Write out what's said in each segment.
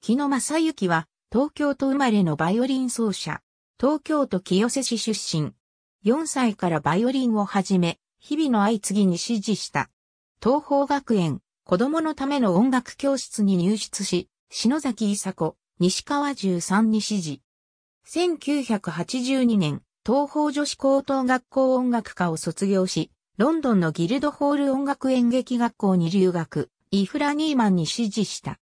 木野正幸は、東京都生まれのバイオリン奏者。東京都清瀬市出身。4歳からバイオリンを始め、日々の相次ぎに支持した。東方学園、子供のための音楽教室に入室し、篠崎伊佐子、西川十三に支持。1982年、東方女子高等学校音楽科を卒業し、ロンドンのギルドホール音楽演劇学校に留学、イフラ・ニーマンに支持した。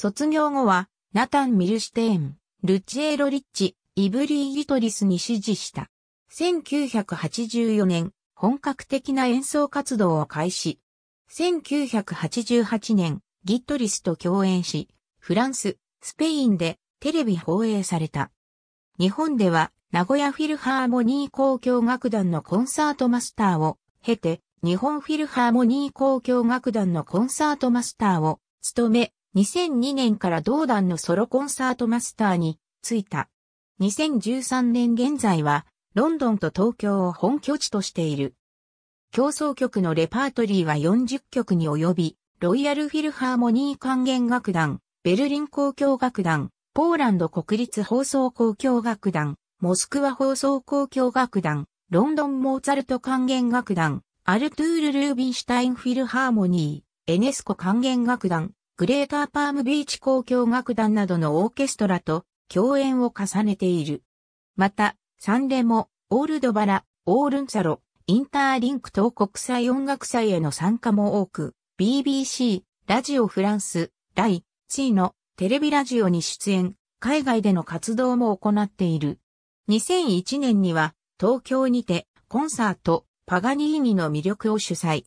卒業後は、ナタン・ミルシュテーン、ルチエロ・リッチ、イブリー・ギトリスに支持した。1984年、本格的な演奏活動を開始。1988年、ギトリスと共演し、フランス、スペインでテレビ放映された。日本では、名古屋フィルハーモニー交響楽団のコンサートマスターを経て、日本フィルハーモニー交響楽団のコンサートマスターを務め、2002年から同団のソロコンサートマスターに就いた。2013年現在は、ロンドンと東京を本拠地としている。競争曲のレパートリーは40曲に及び、ロイヤルフィルハーモニー管弦楽団、ベルリン交響楽団、ポーランド国立放送交響楽団、モスクワ放送交響楽団、ロンドンモーツァルト管弦楽団、アルトゥール・ルービンシュタインフィルハーモニー、エネスコ管弦楽団、グレーターパームビーチ交響楽団などのオーケストラと共演を重ねている。また、サンレモ、オールドバラ、オールンサロ、インターリンク等国際音楽祭への参加も多く、BBC、ラジオフランス、ライ、チーのテレビラジオに出演、海外での活動も行っている。2001年には、東京にて、コンサート、パガニーニの魅力を主催。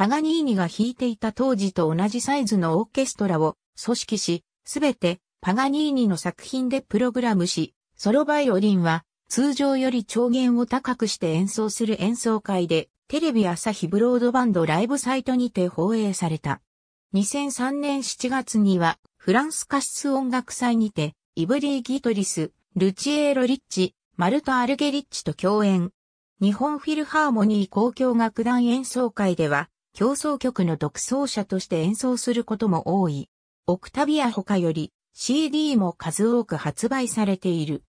パガニーニが弾いていた当時と同じサイズのオーケストラを組織し、すべてパガニーニの作品でプログラムし、ソロバイオリンは通常より調弦を高くして演奏する演奏会で、テレビ朝日ブロードバンドライブサイトにて放映された。2003年7月には、フランス歌シ音楽祭にて、イブリー・ギトリス、ルチエーロ・リッチ、マルト・アルゲリッチと共演。日本フィルハーモニー交響楽団演奏会では、競争曲の独奏者として演奏することも多い。オクタビア他より CD も数多く発売されている。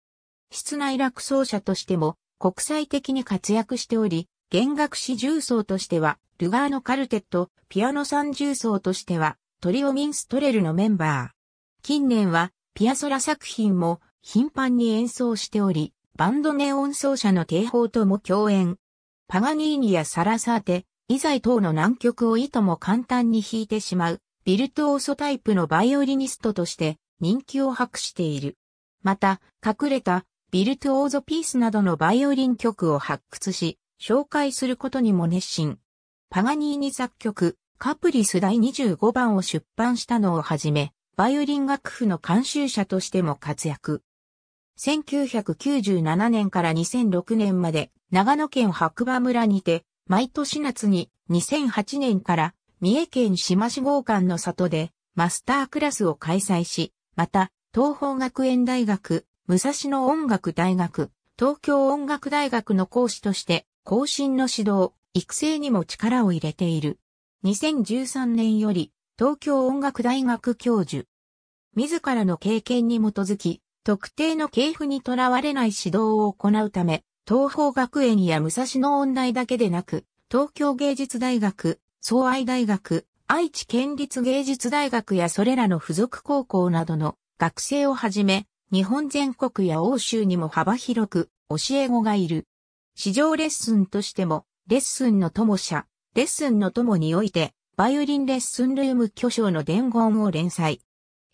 室内楽奏者としても国際的に活躍しており、弦楽四重奏としては、ルガーノカルテット、ピアノ三重奏としては、トリオミンストレルのメンバー。近年は、ピアソラ作品も頻繁に演奏しており、バンドネオン奏者の定法とも共演。パガニーニやサラサーテ、以材等の難曲をいとも簡単に弾いてしまう、ビルトオーソタイプのバイオリニストとして人気を博している。また、隠れたビルトオーゾピースなどのバイオリン曲を発掘し、紹介することにも熱心。パガニーニ作曲、カプリス第25番を出版したのをはじめ、バイオリン楽譜の監修者としても活躍。1997年から2006年まで長野県白馬村にて毎年夏に2008年から三重県島志合館の里でマスタークラスを開催し、また東方学園大学、武蔵野音楽大学、東京音楽大学の講師として後進の指導、育成にも力を入れている。2013年より東京音楽大学教授。自らの経験に基づき、特定の系譜にとらわれない指導を行うため、東方学園や武蔵野音大だけでなく、東京芸術大学、総愛大学、愛知県立芸術大学やそれらの付属高校などの学生をはじめ、日本全国や欧州にも幅広く教え子がいる。市場レッスンとしても、レッスンの友社、レッスンの友において、バイオリンレッスンルーム巨匠の伝言を連載。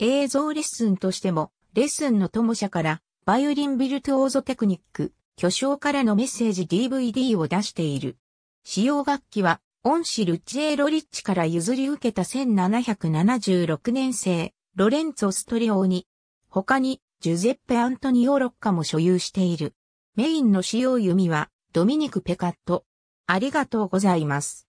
映像レッスンとしても、レッスンの友社から、バイオリンビルトオーゾテクニック、巨匠からのメッセージ DVD を出している。使用楽器は、恩師ルッチエロリッチから譲り受けた1776年生、ロレンツォ・ストリオーニ。他に、ジュゼッペ・アントニオ・ロッカも所有している。メインの使用弓は、ドミニク・ペカット。ありがとうございます。